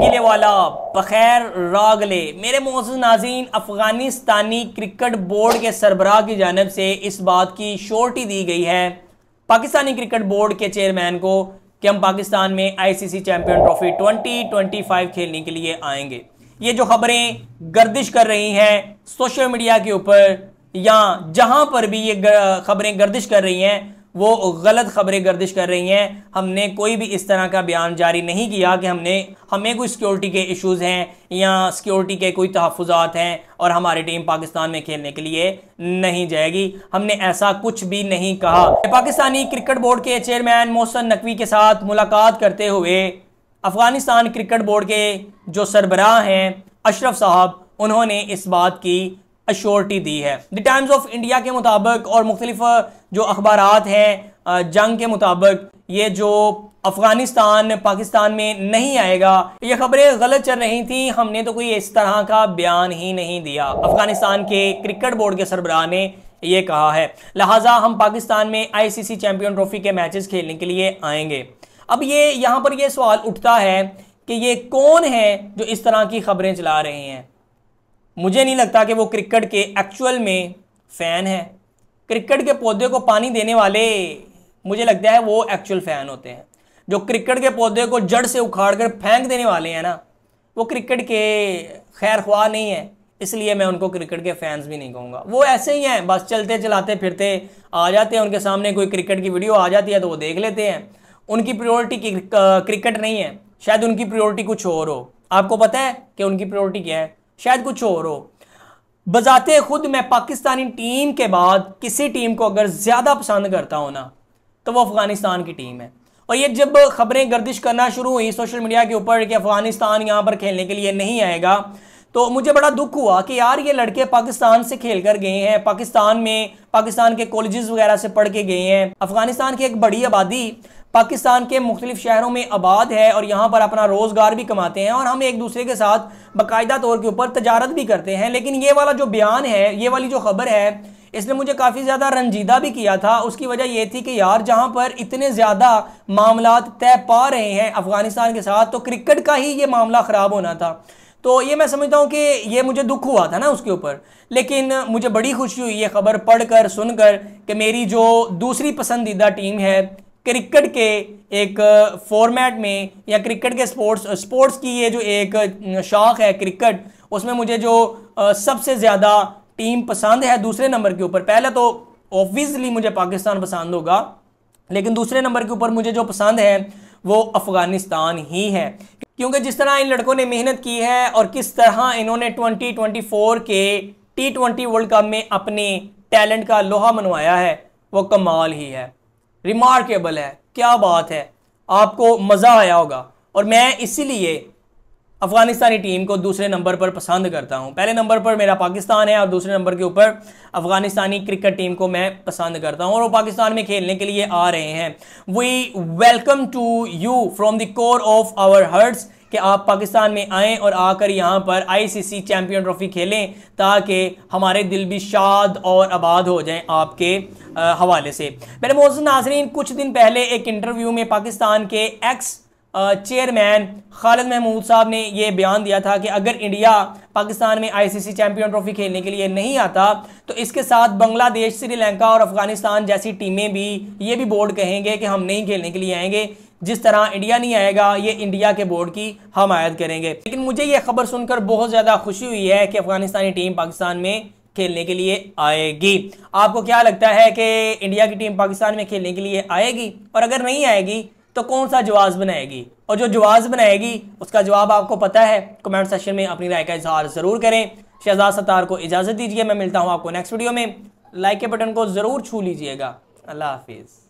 गिले वाला बखैर रागले मेरे मोज नाजीन अफगानिस्तानी क्रिकेट बोर्ड के सरबराह की जानब से इस बात की शोर्टी दी गई है पाकिस्तानी क्रिकेट बोर्ड के चेयरमैन को कि हम पाकिस्तान में आईसीसी चैंपियन ट्रॉफी 2025 खेलने के लिए आएंगे ये जो खबरें गर्दिश कर रही हैं सोशल मीडिया के ऊपर या जहां पर भी ये खबरें गर्दिश कर रही हैं वो गलत खबरें गर्दिश कर रही हैं हमने कोई भी इस तरह का बयान जारी नहीं किया कि हमने हमें कोई सिक्योरिटी के इश्यूज़ हैं या सिक्योरिटी के कोई तहफात हैं और हमारी टीम पाकिस्तान में खेलने के लिए नहीं जाएगी हमने ऐसा कुछ भी नहीं कहा पाकिस्तानी क्रिकेट बोर्ड के चेयरमैन मोहसन नकवी के साथ मुलाकात करते हुए अफगानिस्तान क्रिकेट बोर्ड के जो सरबराह हैं अशरफ साहब उन्होंने इस बात की अश्योरिटी दी है द टाइम्स ऑफ इंडिया के मुताबिक और मुख्तलिफ जो अखबार हैं जंग के मुताबिक ये जो अफगानिस्तान पाकिस्तान में नहीं आएगा ये खबरें गलत चल रही थी हमने तो कोई इस तरह का बयान ही नहीं दिया अफगानिस्तान के क्रिकेट बोर्ड के सरबराह ने ये कहा है लिहाजा हम पाकिस्तान में आईसीसी चैंपियन ट्रॉफी के मैचेस खेलने के लिए आएंगे अब ये यहाँ पर ये सवाल उठता है कि ये कौन है जो इस तरह की खबरें चला रहे हैं मुझे नहीं लगता कि वो क्रिकेट के एक्चुअल में फ़ैन है क्रिकेट के पौधे को पानी देने वाले मुझे लगता है वो एक्चुअल फ़ैन होते हैं जो क्रिकेट के पौधे को जड़ से उखाड़ कर फेंक देने वाले हैं ना वो क्रिकेट के खैर ख्वाह नहीं है इसलिए मैं उनको क्रिकेट के फैंस भी नहीं कहूँगा वो ऐसे ही हैं बस चलते चलाते फिरते आ जाते हैं उनके सामने कोई क्रिकेट की वीडियो आ जाती है तो वो देख लेते हैं उनकी प्रियोरिटी क्रिकेट नहीं है शायद उनकी प्रियोरिटी कुछ और हो आपको पता है कि उनकी प्रियोरिटी क्या है शायद कुछ और हो बजाते खुद मैं पाकिस्तानी टीम के बाद किसी टीम को अगर ज़्यादा पसंद करता हूँ ना तो वो अफ़गानिस्तान की टीम है और ये जब खबरें गर्दिश करना शुरू हुई सोशल मीडिया के ऊपर कि अफ़गानिस्तान यहाँ पर खेलने के लिए नहीं आएगा तो मुझे बड़ा दुख हुआ कि यार ये लड़के पाकिस्तान से खेल कर गए हैं पाकिस्तान में पाकिस्तान के कॉलेजेस वगैरह से पढ़ के गए हैं अफगानिस्तान की एक बड़ी आबादी पाकिस्तान के मुख्तलिफ शहरों में आबाद है और यहाँ पर अपना रोज़गार भी कमाते हैं और हम एक दूसरे के साथ बाकायदा तौर के ऊपर तजारत भी करते हैं लेकिन ये वाला जो बयान है ये वाली जो खबर है इसने मुझे काफ़ी ज़्यादा रंजीदा भी किया था उसकी वजह यह थी कि यार जहाँ पर इतने ज़्यादा मामला तय पा रहे हैं अफ़गानिस्तान के साथ तो क्रिकेट का ही ये मामला ख़राब होना था तो ये मैं समझता हूँ कि ये मुझे दुख हुआ था ना उसके ऊपर लेकिन मुझे बड़ी खुशी हुई ये खबर पढ़कर सुनकर कि मेरी जो दूसरी पसंदीदा टीम है क्रिकेट के एक फॉर्मेट में या क्रिकेट के स्पोर्ट्स स्पोर्ट्स की ये जो एक शौक है क्रिकेट उसमें मुझे जो सबसे ज़्यादा टीम पसंद है दूसरे नंबर के ऊपर पहले तो ऑब्वियसली मुझे पाकिस्तान पसंद होगा लेकिन दूसरे नंबर के ऊपर मुझे जो पसंद है वो अफ़गानिस्तान ही है क्योंकि जिस तरह इन लड़कों ने मेहनत की है और किस तरह इन्होंने 2024 के टी ट्वेंटी वर्ल्ड कप में अपने टैलेंट का लोहा मनवाया है वो कमाल ही है रिमार्केबल है क्या बात है आपको मज़ा आया होगा और मैं इसीलिए अफगानिस्तानी टीम को दूसरे नंबर पर पसंद करता हूं पहले नंबर पर मेरा पाकिस्तान है और दूसरे नंबर के ऊपर अफगानिस्तानी क्रिकेट टीम को मैं पसंद करता हूं और वो पाकिस्तान में खेलने के लिए आ रहे हैं we welcome to you from the core of our hearts कि आप पाकिस्तान में आएँ और आकर यहाँ पर आईसीसी चैंपियन ट्रॉफी खेलें ताकि हमारे दिल भी शाद और आबाद हो जाएं आपके हवाले से मेरे मोहसिन नाजरीन कुछ दिन पहले एक इंटरव्यू में पाकिस्तान के एक्स चेयरमैन खालिद महमूद साहब ने यह बयान दिया था कि अगर इंडिया पाकिस्तान में आईसीसी चैंपियन ट्रॉफी खेलने के लिए नहीं आता तो इसके साथ बांग्लादेश श्रीलंका और अफगानिस्तान जैसी टीमें भी ये भी बोर्ड कहेंगे कि हम नहीं खेलने के लिए आएंगे जिस तरह इंडिया नहीं आएगा ये इंडिया के बोर्ड की हमायत करेंगे लेकिन मुझे यह खबर सुनकर बहुत ज़्यादा खुशी हुई है कि अफगानिस्तानी टीम पाकिस्तान में खेलने के लिए आएगी आपको क्या लगता है कि इंडिया की टीम पाकिस्तान में खेलने के लिए आएगी और अगर नहीं आएगी तो कौन सा जवाब बनाएगी और जो जवाब बनाएगी उसका जवाब आपको पता है कमेंट सेक्शन में अपनी राय का इजहार ज़रूर करें शहजाद सतार को इजाज़त दीजिए मैं मिलता हूँ आपको नेक्स्ट वीडियो में लाइक के बटन को ज़रूर छू लीजिएगा अल्लाह हाफिज़